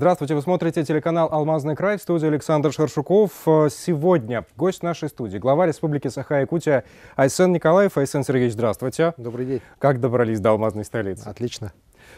Здравствуйте, вы смотрите телеканал «Алмазный край» в студии Александр Шаршуков. Э, сегодня гость нашей студии, глава Республики Саха-Якутия Айсен Николаев. Айсен Сергеевич, здравствуйте. Добрый день. Как добрались до алмазной столицы? Отлично.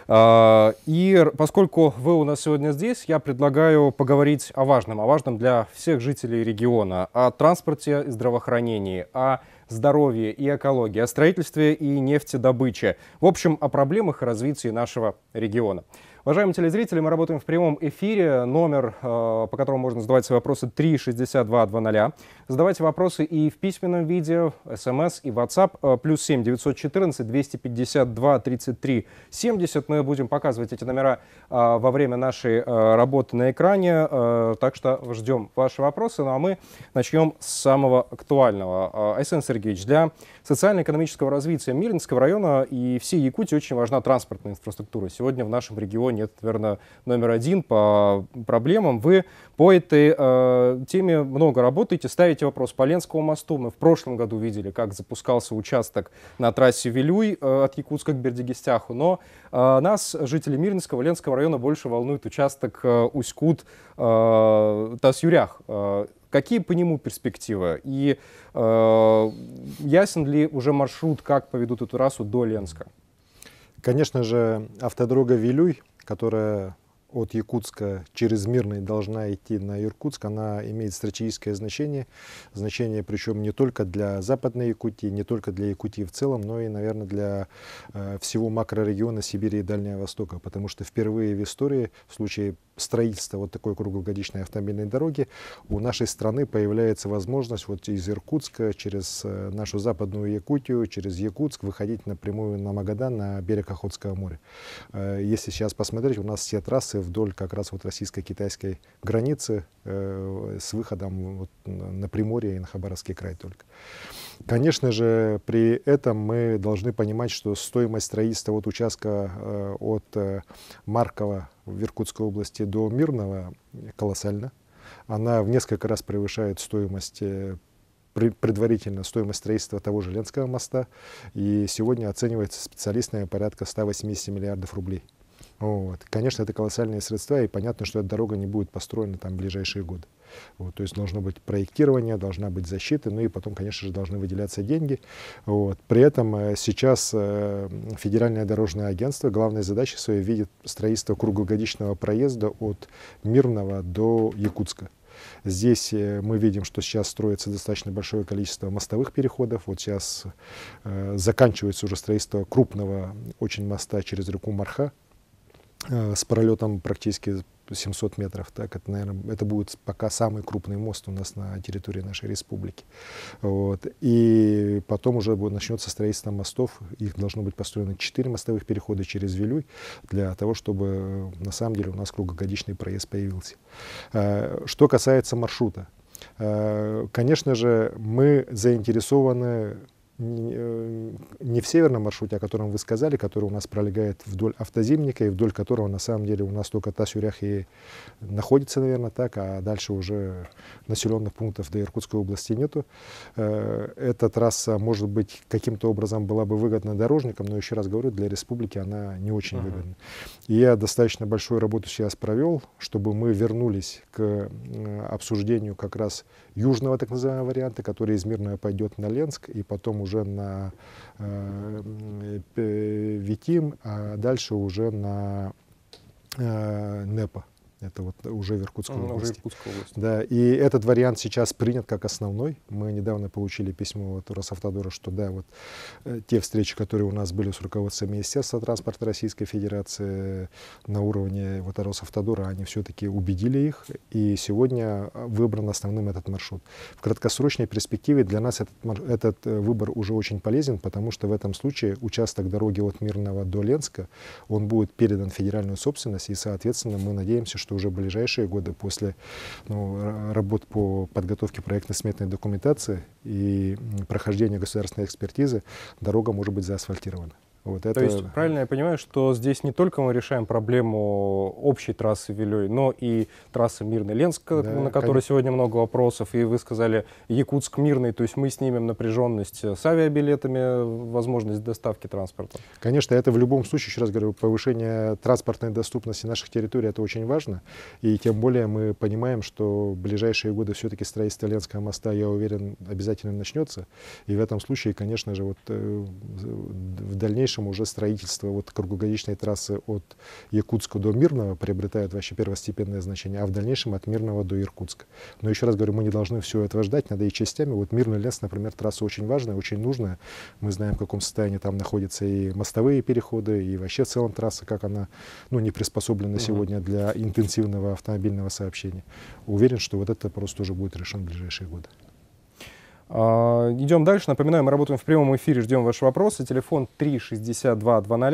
А, и поскольку вы у нас сегодня здесь, я предлагаю поговорить о важном, о важном для всех жителей региона, о транспорте и здравоохранении, о здоровье и экологии, о строительстве и нефтедобыче. В общем, о проблемах развития нашего региона. Уважаемые телезрители, мы работаем в прямом эфире. Номер, э, по которому можно задавать свои вопросы, 36220. Задавайте вопросы и в письменном виде, смс и Ватсап э, плюс 7 914 252 33 70. Мы будем показывать эти номера э, во время нашей работы на экране, так что ждем ваши вопросы. Ну а мы начнем с самого актуального. Айсен Сергеевич, для социально-экономического развития Мирнинского района и всей Якутии очень важна транспортная инфраструктура. Сегодня в нашем регионе Антоне, это, наверное, номер один по проблемам. Вы по этой э, теме много работаете, ставите вопрос по Ленскому мосту. Мы в прошлом году видели, как запускался участок на трассе Вилюй э, от Якутска к Бердигестяху, но э, нас, жители Мирнинского, Ленского района, больше волнует участок э, Усть-Кут, э, Тасюрях. Э, Какие по нему перспективы? И э, ясен ли уже маршрут, как поведут эту расу до Ленска? Конечно же, автодорога Вилюй которая от Якутска через Мирный должна идти на Иркутск, она имеет стратегическое значение, значение причем не только для Западной Якутии, не только для Якутии в целом, но и, наверное, для э, всего макрорегиона Сибири и Дальнего Востока, потому что впервые в истории, в случае строительства вот такой круглогодичной автомобильной дороги, у нашей страны появляется возможность вот из Иркутска через э, нашу западную Якутию, через Якутск выходить напрямую на Магадан, на берег Охотского моря. Э, если сейчас посмотреть, у нас все трассы вдоль как раз вот российско-китайской границы э, с выходом вот на Приморье и на Хабаровский край только. Конечно же, при этом мы должны понимать, что стоимость строительства вот участка э, от э, Маркова в Иркутской области до Мирного колоссальна. Она в несколько раз превышает стоимость предварительно стоимость строительства того же Ленского моста, и сегодня оценивается специалистами порядка 180 миллиардов рублей. Вот. Конечно, это колоссальные средства, и понятно, что эта дорога не будет построена там в ближайшие годы. Вот, то есть должно быть проектирование, должна быть защита, ну и потом, конечно же, должны выделяться деньги. Вот. При этом э, сейчас э, Федеральное дорожное агентство главной задачей своей видит строительство круглогодичного проезда от Мирного до Якутска. Здесь э, мы видим, что сейчас строится достаточно большое количество мостовых переходов. Вот сейчас э, заканчивается уже строительство крупного очень моста через реку Марха. Э, с пролетом практически 700 метров, так это, наверное, это будет пока самый крупный мост у нас на территории нашей республики. Вот. И потом уже будет начнется строительство мостов. Их должно быть построено 4 мостовых перехода через Вилюй для того, чтобы э, на самом деле у нас круглогодичный проезд появился. Э, что касается маршрута, конечно же, мы заинтересованы Э, не в северном маршруте, о котором вы сказали, который у нас пролегает вдоль автозимника и вдоль которого на самом деле у нас только Тасюрях и находится, наверное, так, а дальше уже населенных пунктов до Иркутской области нету. Э, эта трасса, может быть, каким-то образом была бы выгодна дорожникам, но еще раз говорю, для республики она не очень ага. выгодна. И я достаточно большую работу сейчас провел, чтобы мы вернулись к э, обсуждению как раз южного так называемого варианта, который из пойдет на Ленск и потом уже на э, э Витим, а дальше уже на э, НЭПа. Это вот уже в Иркутской ну, области. Иркутской области. Да, и этот вариант сейчас принят как основной. Мы недавно получили письмо от Росавтодора, что да, вот э, те встречи, которые у нас были с руководством Министерства транспорта Российской Федерации э, на уровне вот Росавтодора, они все-таки убедили их, и сегодня э, выбран основным этот маршрут. В краткосрочной перспективе для нас этот, этот выбор уже очень полезен, потому что в этом случае участок дороги от Мирного до Ленска, он будет передан в федеральную собственность, и, соответственно, мы надеемся, что что уже в ближайшие годы после ну, работ по подготовке проектно-сметной документации и прохождения государственной экспертизы дорога может быть заасфальтирована. Вот, это... То есть правильно я понимаю, что здесь не только мы решаем проблему общей трассы Вилюй, но и трассы Мирный Ленск, да, на которой конечно. сегодня много вопросов, и вы сказали Якутск Мирный, то есть мы снимем напряженность с авиабилетами, возможность доставки транспорта. Конечно, это в любом случае, еще раз говорю, повышение транспортной доступности наших территорий, это очень важно, и тем более мы понимаем, что в ближайшие годы все-таки строительство Ленского моста, я уверен, обязательно начнется, и в этом случае, конечно же, вот э, в дальнейшем дальнейшем уже строительство вот круглогодичной трассы от Якутска до Мирного приобретает вообще первостепенное значение, а в дальнейшем от Мирного до Иркутска. Но еще раз говорю, мы не должны все это ждать, надо и частями. Вот Мирный лес, например, трасса очень важная, очень нужная. Мы знаем, в каком состоянии там находятся и мостовые переходы, и вообще в целом трасса, как она ну, не приспособлена угу. сегодня для интенсивного автомобильного сообщения. Уверен, что вот это просто тоже будет решено в ближайшие годы. А, идем дальше. Напоминаю, мы работаем в прямом эфире, ждем ваши вопросы. Телефон 362 00,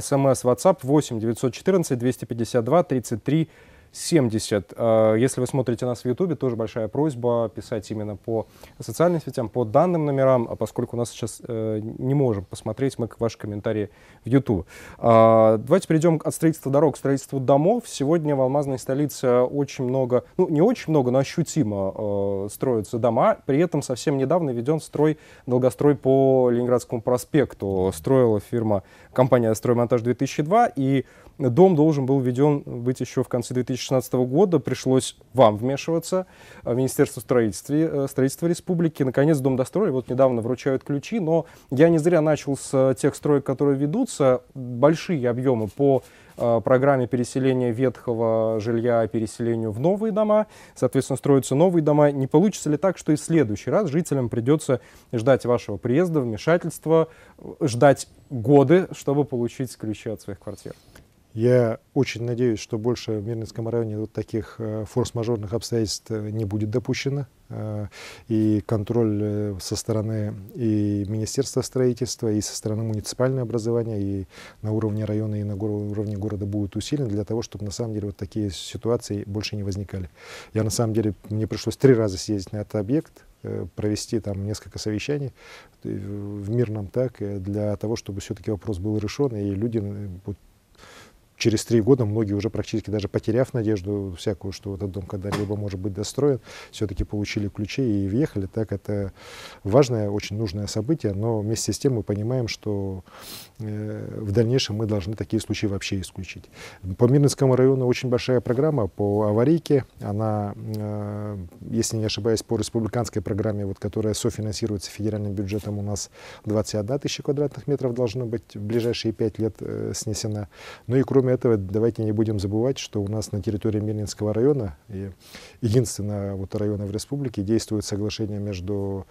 смс, WhatsApp 8 914 252 33 70. А, если вы смотрите нас в Ютубе, тоже большая просьба писать именно по социальным сетям, по данным номерам, а поскольку у нас сейчас э, не можем посмотреть мы ваши комментарии в Ютубе. А, давайте перейдем от строительства дорог к строительству домов. Сегодня в Алмазной столице очень много, ну не очень много, но ощутимо э, строятся дома. При этом совсем недавно веден строй, долгострой по Ленинградскому проспекту. Строила фирма, компания «Строймонтаж 2002» и Дом должен был введен быть еще в конце 2016 года. Пришлось вам вмешиваться, э, Министерство строительства, э, строительства республики. Наконец дом достроили, вот недавно вручают ключи. Но я не зря начал с э, тех строек, которые ведутся. Большие объемы по программе переселения ветхого жилья переселению в новые дома. Соответственно, строятся новые дома. Не получится ли так, что и в следующий раз жителям придется ждать вашего приезда, вмешательства, ждать годы, чтобы получить ключи от своих квартир? Я очень надеюсь, что больше в Мирнинском районе вот таких э, форс-мажорных обстоятельств э, не будет допущено. Э, и контроль со стороны и Министерства строительства, и со стороны муниципального образования, и на уровне района, и на уровне города будет усилен для того, чтобы на самом деле вот такие ситуации больше не возникали. Я на самом деле, мне пришлось три раза съездить на этот объект, провести там несколько совещаний в мирном так для того, чтобы все-таки вопрос был решен и люди через три года многие уже практически даже потеряв надежду всякую, что этот дом когда-либо может быть достроен, все-таки получили ключи и въехали. Так это важное, очень нужное событие, но вместе с тем мы понимаем, что Э, в дальнейшем мы должны такие случаи вообще исключить. По Мирнинскому району очень большая программа по аварийке. Она, э, если не ошибаюсь, по республиканской программе, вот, которая софинансируется федеральным бюджетом, у нас 21 тысяча квадратных метров должно быть в ближайшие 5 лет э, снесена. Ну и кроме этого, давайте не будем забывать, что у нас на территории Мирнинского района, и единственного вот района в республике, действует соглашение между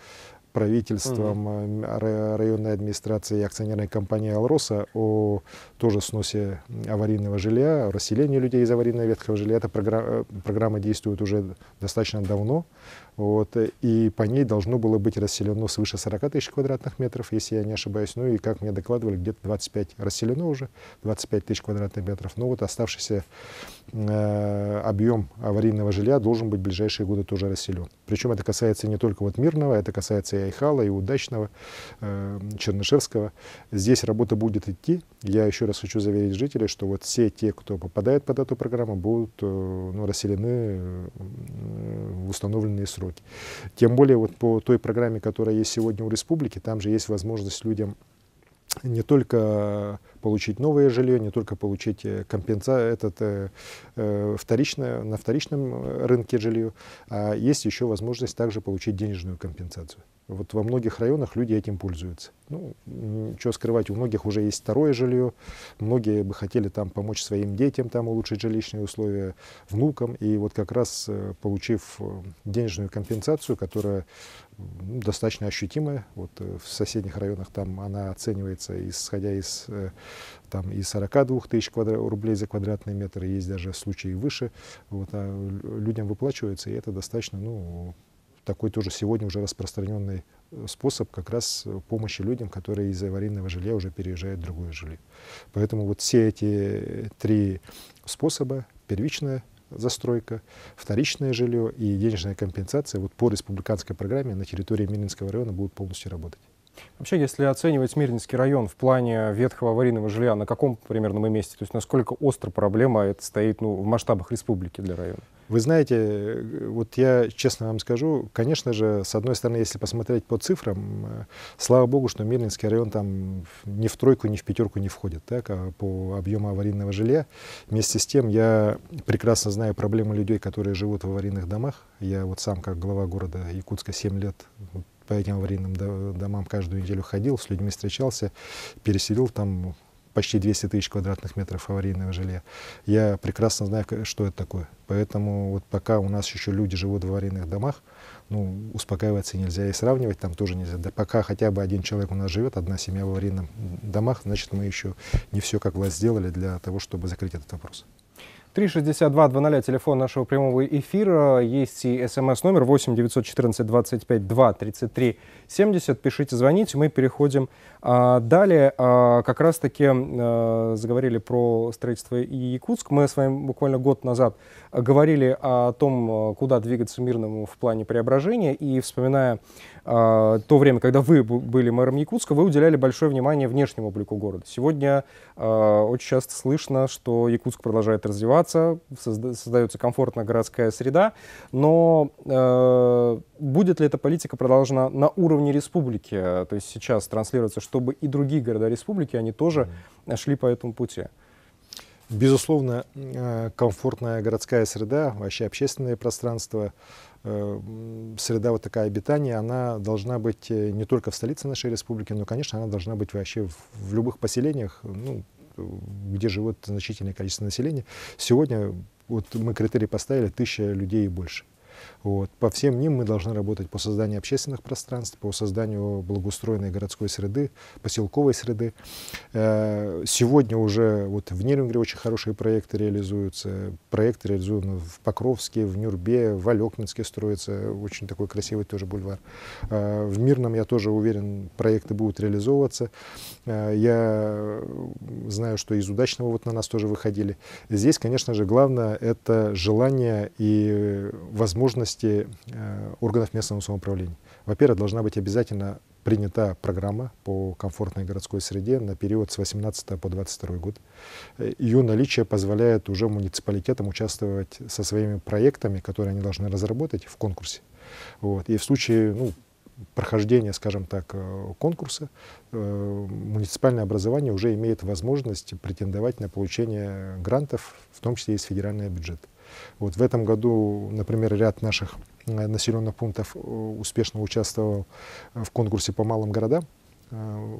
правительством э, районной администрации и акционерной компании «Алроса» о тоже сносе аварийного жилья, расселении людей из аварийного ветхого жилья. Эта программа, э, программа действует уже достаточно давно. Вот, э, и по ней должно было быть расселено свыше 40 тысяч квадратных метров, если я не ошибаюсь. Ну и, как мне докладывали, где-то 25 расселено уже, 25 тысяч квадратных метров. Но ну вот оставшийся э, объем аварийного жилья должен быть в ближайшие годы тоже расселен. Причем это касается не только вот Мирного, это касается и Айхала, и Удачного, э, Чернышевского. Здесь работа будет идти. Я еще раз хочу заверить жителей, что вот все те, кто попадает под эту программу, будут э, ну, расселены э, в установленные сроки реформировать. Тем более вот по той программе, которая есть сегодня у республики, там же есть возможность людям не только получить новое жилье, не только получить э, компенса этот, э, э, вторичное, на вторичном э, рынке жилье, а есть еще возможность также получить денежную компенсацию. Вот во многих районах люди этим пользуются. Ну, ничего скрывать, у многих уже есть второе жилье, многие бы хотели там помочь своим детям, там улучшить жилищные условия, внукам, и вот как раз получив денежную компенсацию, которая ну, достаточно ощутимая, вот в соседних районах там она оценивается, исходя из там и 42 тысяч квадра- рублей за квадратный метр, есть даже случаи выше, вот, а людям выплачивается, и это достаточно, ну, такой тоже сегодня уже распространенный э, способ как раз помощи людям, которые из аварийного жилья уже переезжают в другое жилье. Поэтому вот все эти три способа, первичная застройка, вторичное жилье и денежная компенсация вот по республиканской программе на территории Мининского района будут полностью работать. Вообще, если оценивать Смирнинский район в плане ветхого аварийного жилья, на каком примерно мы месте? То есть насколько остро проблема это стоит ну, в масштабах республики для района? Вы знаете, э, вот я честно вам скажу, конечно же, с одной стороны, если посмотреть по цифрам, э, слава богу, что Мирнинский район там ни в тройку, ни в пятерку не входит так, а по объему аварийного жилья. Вместе с тем, я прекрасно знаю проблемы людей, которые живут в аварийных домах. Я вот сам, как глава города Якутска, 7 лет по этим аварийным домам каждую неделю ходил, с людьми встречался, переселил там почти 200 тысяч квадратных метров аварийного жилья. Я прекрасно знаю, что это такое. Поэтому вот пока у нас еще люди живут в аварийных домах, ну, успокаиваться нельзя и сравнивать там тоже нельзя. Да пока хотя бы один человек у нас живет, одна семья в аварийных домах, значит, мы еще не все как власть сделали для того, чтобы закрыть этот вопрос. 362-00, телефон нашего прямого эфира. Есть и смс-номер 8 914 25 2 33 70. Пишите, звоните. Мы переходим а, далее. А, как раз-таки а, заговорили про строительство и Якутск. Мы с вами буквально год назад говорили о том, а, куда двигаться мирному в плане преображения. И вспоминая а, то время, когда вы были мэром Якутска, вы уделяли большое внимание внешнему облику города. Сегодня а, очень часто слышно, что Якутск продолжает развиваться развиваться, создается комфортная городская среда, но э, будет ли эта политика продолжена на уровне республики, то есть сейчас транслируется, чтобы и другие города республики, они тоже шли по этому пути? Безусловно, э, комфортная городская среда, вообще общественное пространство, э, среда вот такая обитания, она должна быть э, не только в столице нашей республики, но, конечно, она должна быть вообще в, в любых поселениях, ну, где живет значительное количество населения. Сегодня вот мы критерий поставили тысяча людей и больше. Вот. По всем ним мы должны работать по созданию общественных пространств, по созданию благоустроенной городской среды, поселковой среды. Э, сегодня уже вот в Нелюнгре очень хорошие проекты реализуются. Проекты реализуемы в Покровске, в Нюрбе, в Алекминске строится очень такой красивый тоже бульвар. Э, в Мирном, я тоже уверен, проекты будут реализовываться. Э, я знаю, что из удачного вот на нас тоже выходили. Здесь, конечно же, главное это желание и возможность возможности э, органов местного самоуправления. Во-первых, должна быть обязательно принята программа по комфортной городской среде на период с 18 по 22 год. Ее наличие позволяет уже муниципалитетам участвовать со своими проектами, которые они должны разработать в конкурсе. Вот. И в случае ну, прохождения, скажем так, э, конкурса, э, муниципальное образование уже имеет возможность претендовать на получение грантов, в том числе и из федерального бюджета. Вот в этом году, например, ряд наших э, населенных пунктов э, успешно участвовал э, в конкурсе по малым городам,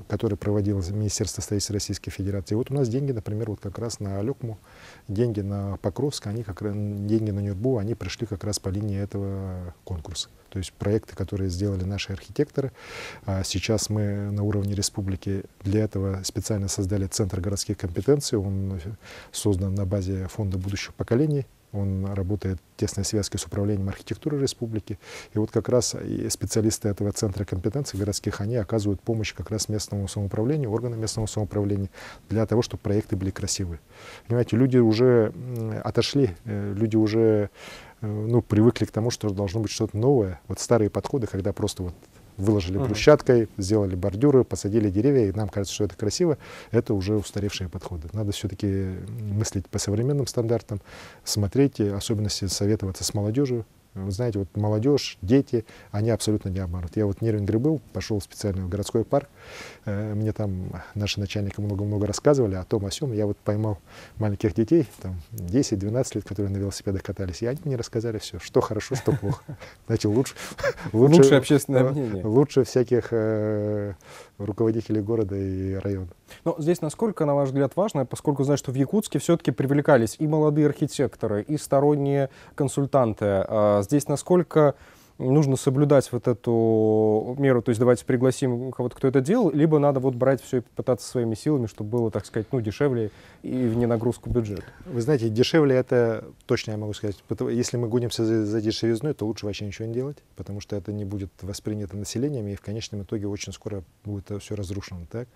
который проводил Министерство строительства Российской Федерации. вот у нас деньги, например, вот как раз на Алекму, деньги на Покровск, они как раз, деньги на Нюрбу, они пришли как раз по линии этого конкурса. То есть проекты, которые сделали наши архитекторы. А сейчас мы на уровне республики для этого специально создали Центр городских компетенций. Он создан на базе Фонда будущих поколений он работает в тесной связке с управлением архитектуры республики. И вот как раз специалисты этого центра компетенций городских, они оказывают помощь как раз местному самоуправлению, органам местного самоуправления для того, чтобы проекты были красивы. Понимаете, люди уже отошли, э, люди уже э, ну, привыкли к тому, что должно быть что-то новое. Вот старые подходы, когда просто вот выложили угу. брусчаткой, сделали бордюры, посадили деревья, и нам кажется, что это красиво, это уже устаревшие подходы. Надо все-таки мыслить по современным стандартам, смотреть, э, особенности советоваться с молодежью, вы знаете, вот молодежь, дети, они абсолютно не обманут. Я вот в Нервингре был, пошел специально в городской парк. Э, мне там наши начальники много-много рассказывали о том, о сём. Я вот поймал маленьких детей, там 10-12 лет, которые на велосипедах катались. И они мне рассказали все, что хорошо, что плохо. Значит, лучше... Лучше общественное э, мнение. Лучше всяких э, руководителей города и района. Но здесь насколько, на ваш взгляд, важно, поскольку знаю, что в Якутске все-таки привлекались и молодые архитекторы, и сторонние консультанты. А здесь насколько нужно соблюдать вот эту меру, то есть давайте пригласим кого-то, кто это делал, либо надо вот брать все и пытаться своими силами, чтобы было, так сказать, ну, дешевле и вне нагрузку бюджет. Вы знаете, дешевле это точно я могу сказать. Если мы гонимся за, за дешевизной, то лучше вообще ничего не делать, потому что это не будет воспринято населением, и в конечном итоге очень скоро будет все разрушено. Так?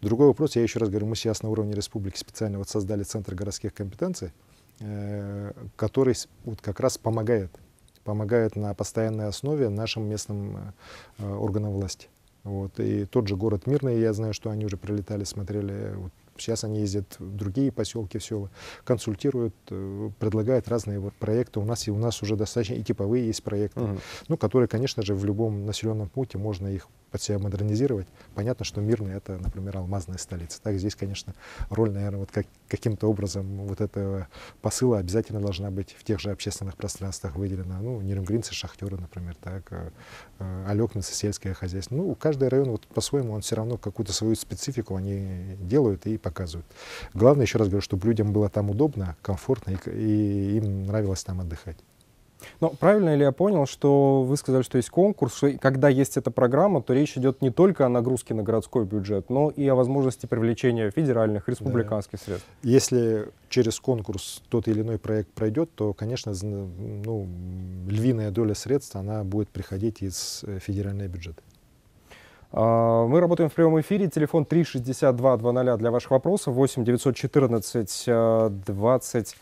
Другой вопрос, я еще раз говорю, мы сейчас на уровне республики специально вот создали Центр городских компетенций, э, который вот как раз помогает помогает на постоянной основе нашим местным э, органам власти. Вот. И тот же город Мирный, я знаю, что они уже прилетали, смотрели. Вот сейчас они ездят в другие поселки, все консультируют, э, предлагают разные вот проекты. У нас, и у нас уже достаточно и типовые есть проекты, угу. ну, которые, конечно же, в любом населенном пункте можно их под себя модернизировать. Понятно, что Мирный — это, например, алмазная столица. Так здесь, конечно, роль, наверное, вот как, каким-то образом вот этого посыла обязательно должна быть в тех же общественных пространствах выделена. Ну, нерюнгринцы, а шахтеры, например, так, э, э, Алекницы, сельское хозяйство. Ну, каждый район вот по-своему, он все равно какую-то свою специфику они делают и показывают. Главное, еще раз говорю, чтобы людям было там удобно, комфортно и, и им нравилось там отдыхать. Но ну, правильно ли я понял, что вы сказали, что есть конкурс, и когда есть эта программа, то речь идет не только о нагрузке на городской бюджет, но и о возможности привлечения федеральных, республиканских да. средств? Если через конкурс тот или иной проект пройдет, то, конечно, ну, львиная доля средств, она будет приходить из э, федерального бюджета. А, мы работаем в прямом эфире. Телефон 362-00 для ваших вопросов. 8 914 20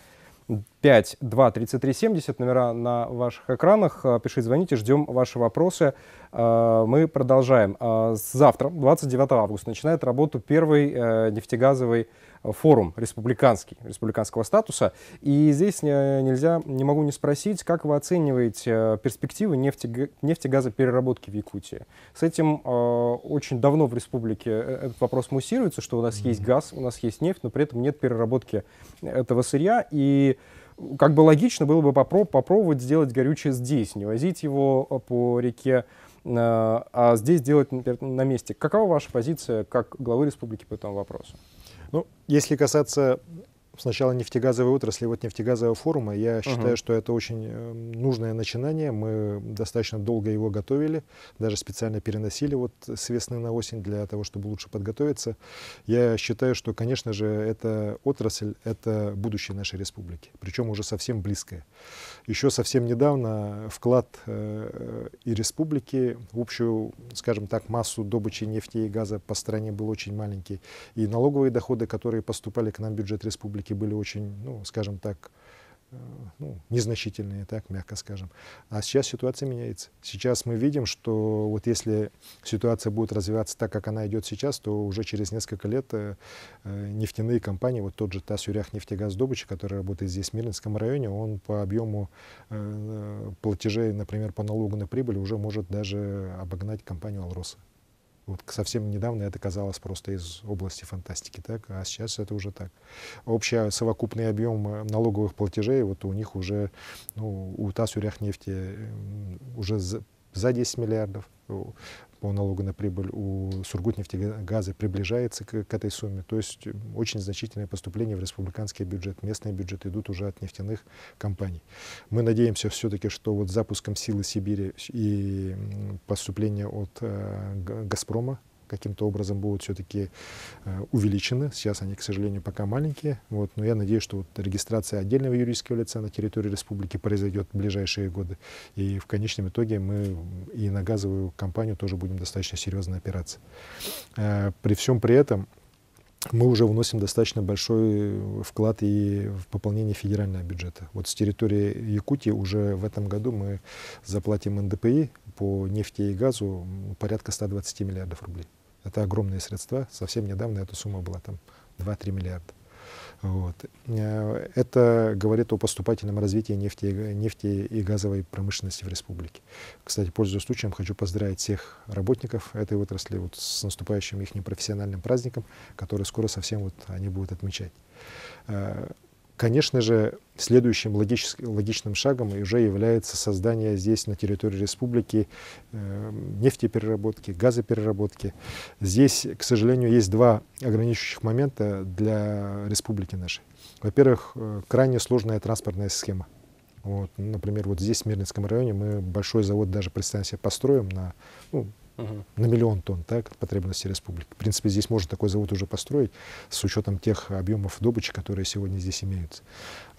5-2-33-70, номера на ваших экранах. Э, пишите, звоните, ждем ваши вопросы. Э, мы продолжаем. Э, завтра, 29 августа, начинает работу первый нефтегазовый форум республиканский, республиканского статуса. И здесь нельзя, не могу не спросить, как вы оцениваете перспективы нефти, нефтегазопереработки в Якутии? С этим очень давно в республике этот вопрос муссируется, что у нас есть газ, у нас есть нефть, но при этом нет переработки этого сырья. И как бы логично было бы попро попробовать сделать горючее здесь, не возить его э, по реке, э, а здесь делать, например, на месте. Какова ваша позиция как главы республики по этому вопросу? Ну, если касаться с начала нефтегазовой отрасли, вот нефтегазового форума. Я uh-huh. считаю, что это очень э, нужное начинание. Мы достаточно долго его готовили, даже специально переносили вот с весны на осень для того, чтобы лучше подготовиться. Я считаю, что, конечно же, эта отрасль — это будущее нашей республики, причем уже совсем близкое еще совсем недавно вклад э, и республики в общую, скажем так, массу добычи нефти и газа по стране был очень маленький. И налоговые доходы, которые поступали к нам в бюджет республики, были очень, ну, скажем так, Э, ну, незначительные, так мягко скажем. А сейчас ситуация меняется. Сейчас мы видим, что вот если ситуация будет развиваться так, как она идет сейчас, то уже через несколько лет э, э нефтяные компании, вот тот же ТАСС Юрях нефтегаздобыча, который работает здесь, в Мирнинском районе, он по объему э, э, платежей, например, по налогу на прибыль уже может даже обогнать компанию «Алроса». Вот совсем недавно это казалось просто из области фантастики, так? а сейчас это уже так. Общий совокупный объем э, налоговых платежей вот у них уже, ну, у ТАСС, у Ряхнефти э, уже за, за 10 миллиардов, по налогу на прибыль у Сургутнефтегаза приближается к, к этой сумме. То есть очень значительное поступление в республиканский бюджет, местный бюджет идут уже от нефтяных компаний. Мы надеемся все-таки, что вот запуском силы Сибири и поступления от э, Газпрома каким-то образом будут все-таки э, увеличены. Сейчас они, к сожалению, пока маленькие. Вот, но я надеюсь, что вот регистрация отдельного юридического лица на территории республики произойдет в ближайшие годы. И в конечном итоге мы и на газовую компанию тоже будем достаточно серьезно опираться. Э, при всем при этом мы уже вносим достаточно большой вклад и в пополнение федерального бюджета. Вот с территории Якутии уже в этом году мы заплатим НДПИ по нефти и газу порядка 120 миллиардов рублей. Это огромные средства. Совсем недавно эта сумма была там 2-3 миллиарда. Вот. Э, это говорит о поступательном развитии нефти, нефти и газовой промышленности в республике. Кстати, пользуясь случаем, хочу поздравить всех работников этой отрасли вот с наступающим их непрофессиональным праздником, который скоро совсем вот они будут отмечать. Э, Конечно же, следующим логич, логичным шагом уже является создание здесь, на территории республики, эм, нефтепереработки, газопереработки. Здесь, к сожалению, есть два ограничивающих момента для республики нашей. Во-первых, э, крайне сложная транспортная схема. Вот, например, вот здесь, в Мирнинском районе, мы большой завод даже, представим себе, построим на ну, угу. на миллион тонн так, потребности республики. В принципе, здесь можно такой завод уже построить с учетом тех объемов добычи, которые сегодня здесь имеются.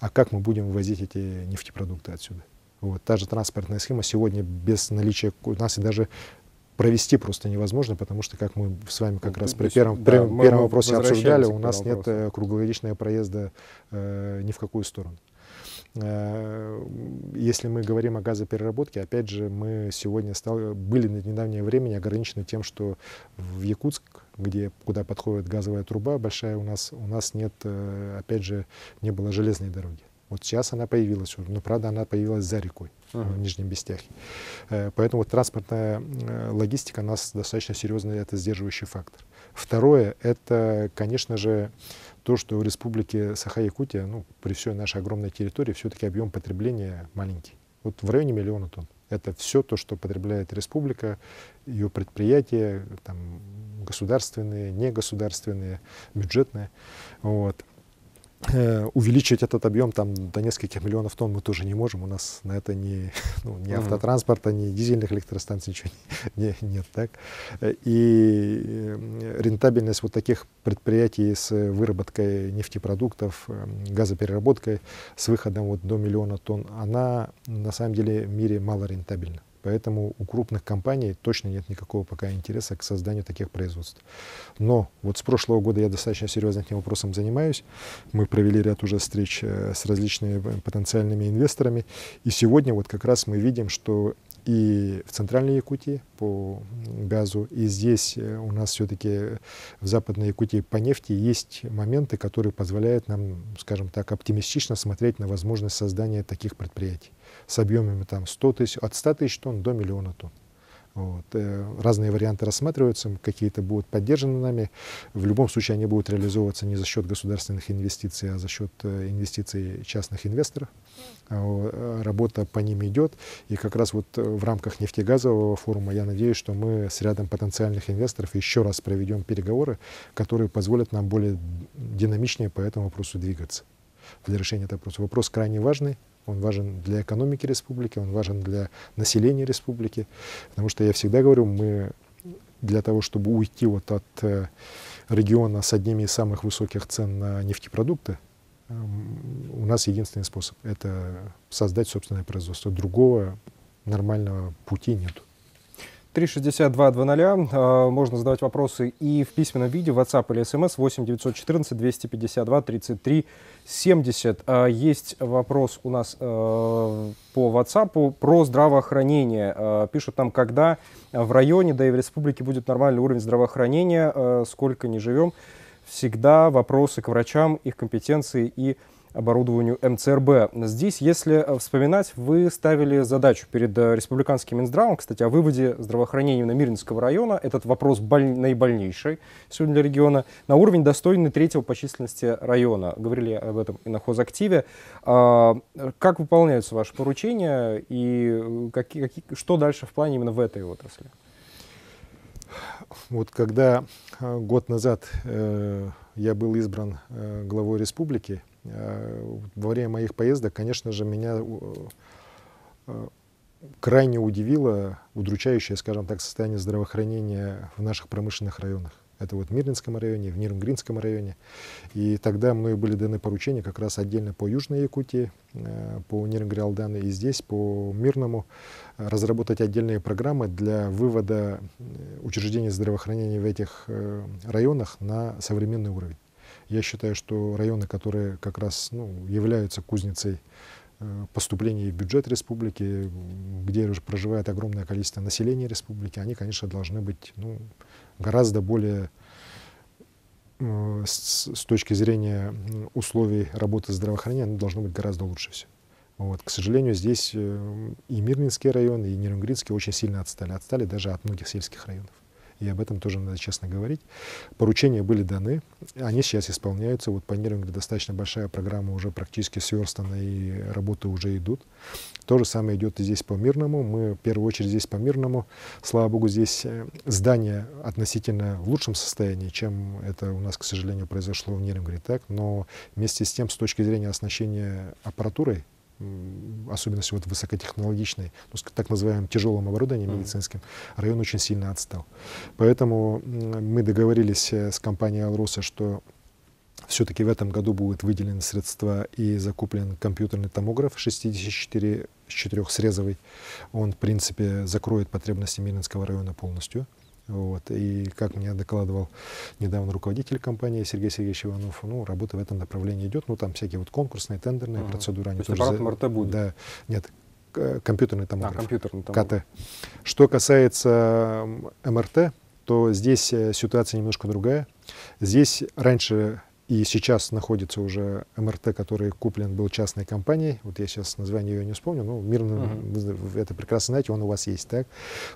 А как мы будем вывозить эти нефтепродукты отсюда? Вот. Та же транспортная схема сегодня без наличия у нас и даже провести просто невозможно, потому что, как мы с вами как ну, раз при первом, да, при первом вопросе обсуждали, у нас нет э, вопросу. круглогодичного проезда э, ни в какую сторону. Э, если мы говорим о газопереработке, опять же, мы сегодня стал, были на недавнее время ограничены тем, что в Якутск, где, куда подходит газовая труба большая, у нас, у нас нет, э, опять же, не было железной дороги. Вот сейчас она появилась э, но правда она появилась за рекой в Нижнем Бестяхе. Поэтому вот транспортная логистика у нас достаточно серьезный это сдерживающий фактор. Второе, это, конечно же, то, что в республике Саха-Якутия, ну, при всей нашей огромной территории, все-таки объем потребления маленький. Вот в районе миллиона тонн. Это все то, что потребляет республика, ее предприятия, там, государственные, негосударственные, бюджетные. Вот. Э, увеличить этот объем там до нескольких миллионов тонн мы тоже не можем. У нас на это не ну, ни автотранспорта, ни дизельных электростанций ничего не, не, нет. Так? Э, и э, рентабельность вот таких предприятий с выработкой нефтепродуктов, газопереработкой, с выходом вот до миллиона тонн, она на самом деле в мире мало рентабельна. Поэтому у крупных компаний точно нет никакого пока интереса к созданию таких производств. Но вот с прошлого года я достаточно серьезно этим вопросом занимаюсь. Мы провели ряд уже встреч э, с различными э, потенциальными инвесторами. И сегодня вот как раз мы видим, что и в центральной Якутии по газу, и здесь э, у нас все-таки в западной Якутии по нефти есть моменты, которые позволяют нам, скажем так, оптимистично смотреть на возможность создания таких предприятий с объемами там 100 тысяч, от 100 тысяч тонн до миллиона тонн. Вот. Э, разные варианты рассматриваются, какие-то будут поддержаны нами. В любом случае они будут реализовываться не за счет государственных инвестиций, а за счет э, инвестиций частных инвесторов. А, э, работа по ним идет. И как раз вот в рамках нефтегазового форума я надеюсь, что мы с рядом потенциальных инвесторов еще раз проведем переговоры, которые позволят нам более динамичнее по этому вопросу двигаться для решения этого вопроса. Вопрос крайне важный, он важен для экономики республики, он важен для населения республики, потому что я всегда говорю, мы для того, чтобы уйти вот от э, региона с одними из самых высоких цен на нефтепродукты, э, у нас единственный способ — это создать собственное производство. Другого нормального пути нету. 362-00. А, можно задавать вопросы и в письменном виде, в WhatsApp или SMS 8 914 252 33 70. Есть вопрос у нас э, по WhatsApp про здравоохранение. А, пишут там когда в районе, да и в республике будет нормальный уровень здравоохранения, а, сколько не живем. Всегда вопросы к врачам, их компетенции и оборудованию МЦРБ. Здесь, если э, вспоминать, вы ставили задачу перед э, республиканским Минздравом, кстати, о выводе здравоохранения на Мирнинского района. Этот вопрос боль... наибольнейший сегодня для региона. На уровень достойный третьего по численности района. Говорили об этом и на хозактиве. А, как выполняются ваши поручения и какие, э, какие, что дальше в плане именно в этой отрасли? Вот когда год назад э, я был избран э, главой республики, во время моих поездок, конечно же, меня э, крайне удивило удручающее, скажем так, состояние здравоохранения в наших промышленных районах. Это вот в Мирнинском районе, в Нирнгринском районе. И тогда мной были даны поручения как раз отдельно по Южной Якутии, э, по Нирингриалдану и здесь, по Мирному, разработать отдельные программы для вывода э, учреждений здравоохранения в этих районах на современный уровень. Я считаю, что районы, которые как раз ну, являются кузницей э, поступлений в бюджет республики, где уже проживает огромное количество населения республики, они, конечно, должны быть ну, гораздо более э, с, с точки зрения условий работы здравоохранения, оно должно быть гораздо лучше все. Вот. К сожалению, здесь э, и Мирнинские район, и Нерюнгринские очень сильно отстали. Отстали даже от многих сельских районов. И об этом тоже надо честно говорить. Поручения были даны, они сейчас исполняются. Вот планирование достаточно большая программа уже практически сверстана, и работы уже идут. То же самое идет и здесь по Мирному. Мы в первую очередь здесь по Мирному. Слава богу, здесь э, здание относительно в лучшем состоянии, чем это у нас, к сожалению, произошло в Нерюнгри. Так? Но вместе с тем, с точки зрения оснащения аппаратурой, особенно вот высокотехнологичной, ну, так называемым тяжелым оборудованием медицинским, район очень сильно отстал. Поэтому мы договорились э, с компанией «Алроса», что все-таки в этом году будут выделены средства и закуплен компьютерный томограф 64 4 срезовый. Он, в принципе, закроет потребности Мирнинского района полностью. Вот. И, как мне докладывал недавно руководитель компании Сергей Сергеевич Иванов, ну, работа в этом направлении идет. Ну, там всякие вот конкурсные, тендерные uh процедуры. Они То есть аппарат за... МРТ будет? Да. Нет, э, компьютерный там. А, компьютерный там КТ. Что касается МРТ, то здесь э, ситуация немножко другая. Здесь раньше и сейчас находится уже МРТ, который куплен был частной компанией. Вот я сейчас название ее не вспомню, но мирно uh-huh. вы это прекрасно знаете, он у вас есть. Так?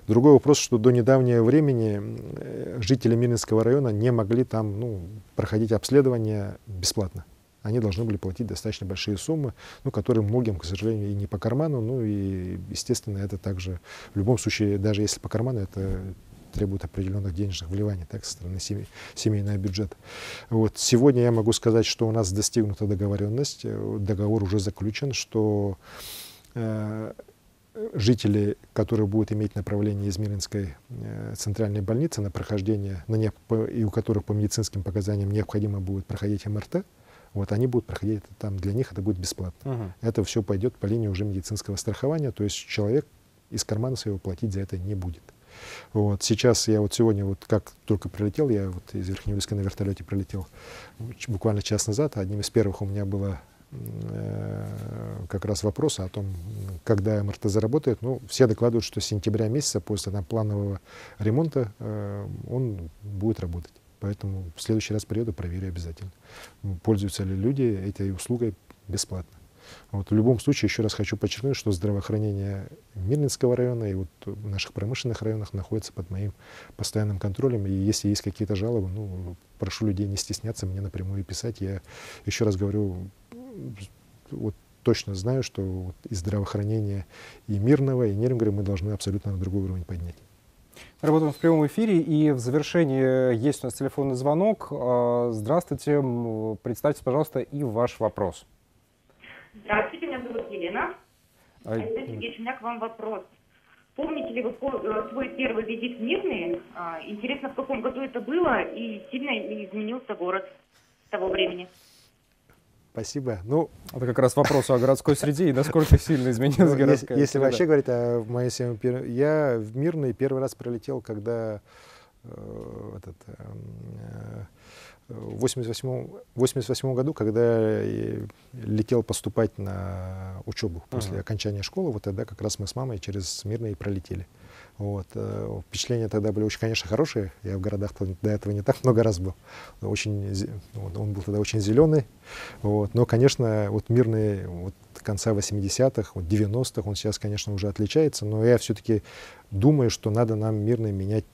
Другой вопрос, что до недавнего времени э, жители Мирнинского района не могли там ну, проходить обследование бесплатно они должны были платить достаточно большие суммы, ну, которые многим, к сожалению, и не по карману, ну и, естественно, это также, в любом случае, даже если по карману, это требует определенных денежных вливаний так, со стороны семей, семейного бюджета. Вот. Сегодня я могу сказать, что у нас достигнута договоренность, э, договор уже заключен, что э, жители, которые будут иметь направление из Миринской э, центральной больницы на прохождение, на не, по, и у которых по медицинским показаниям необходимо будет проходить МРТ, вот они будут проходить это там, для них это будет бесплатно. Угу. Это все пойдет по линии уже медицинского страхования, то есть человек из кармана своего платить за это не будет. Вот. Сейчас я вот сегодня, вот как только прилетел, я вот из Верхнеуральска на вертолете прилетел ну, буквально час назад, одним из первых у меня было э, как раз вопрос о том, когда МРТ заработает. Ну, все докладывают, что с сентября месяца после там, планового ремонта э, он будет работать. Поэтому в следующий раз приеду, проверю обязательно, пользуются ли люди этой услугой бесплатно. Вот, в любом случае, еще раз хочу подчеркнуть, что здравоохранение Мирнинского района и вот в наших промышленных районах находится под моим постоянным контролем. И если есть какие-то жалобы, ну, прошу людей не стесняться, мне напрямую писать. Я еще раз говорю, вот точно знаю, что вот и здравоохранение и Мирного, и Нерюнгера мы должны абсолютно на другой уровень поднять. Работаем в прямом эфире, и в завершении есть у нас телефонный звонок. А, здравствуйте, представьте, пожалуйста, и ваш вопрос. Здравствуйте, меня зовут Елена. А... Александр Сергеевич, у меня к вам вопрос. Помните ли вы э, свой первый визит в Мирный? А, интересно, в каком году это было и сильно изменился город с того времени? Спасибо. Ну, это как раз вопрос о городской среде и насколько сильно изменилась ну, городская если, вообще говорить о моей семье, я в Мирный первый раз прилетел, когда э, этот эм, э, в 88, 88 году, когда я летел поступать на учебу после ага. окончания школы, вот тогда как раз мы с мамой через Мирный пролетели. Вот. Э, впечатления тогда были очень, конечно, хорошие. Я в городах до этого не так много раз был. Очень, он был тогда очень зеленый. Вот. Но, конечно, вот Мирный вот конца 80-х, вот 90-х, он сейчас, конечно, уже отличается. Но я все-таки думаю, что надо нам Мирный менять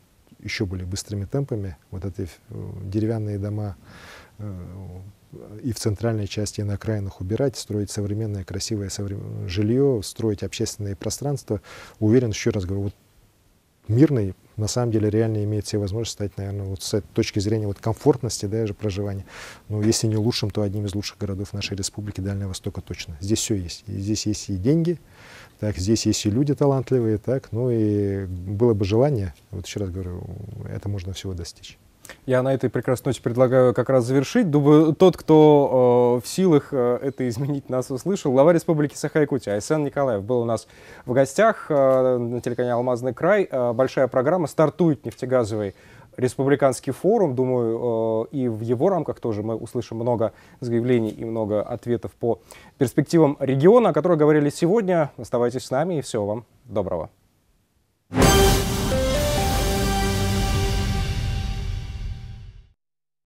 еще более быстрыми темпами. Вот эти э, деревянные дома э, и в центральной части, и на окраинах убирать, строить современное красивое современное жилье, строить общественные пространства. Уверен, еще раз говорю, вот мирный на самом деле реально имеет все возможности стать, наверное, вот с этой точки зрения вот комфортности даже проживания, ну, если не лучшим, то одним из лучших городов нашей республики Дальнего Востока точно. Здесь все есть. И здесь есть и деньги, так, здесь есть и люди талантливые, так, ну и было бы желание, вот еще раз говорю, это можно всего достичь. Я на этой прекрасной ночи предлагаю как раз завершить. Думаю, тот, кто э, в силах э, это изменить, нас услышал. Глава Республики Саха-Якутия Айсен Николаев был у нас в гостях э, на телеканале «Алмазный край». Э, большая программа стартует нефтегазовый республиканский форум. Думаю, э, и в его рамках тоже мы услышим много заявлений и много ответов по перспективам региона, о которых говорили сегодня. Оставайтесь с нами и всего вам доброго.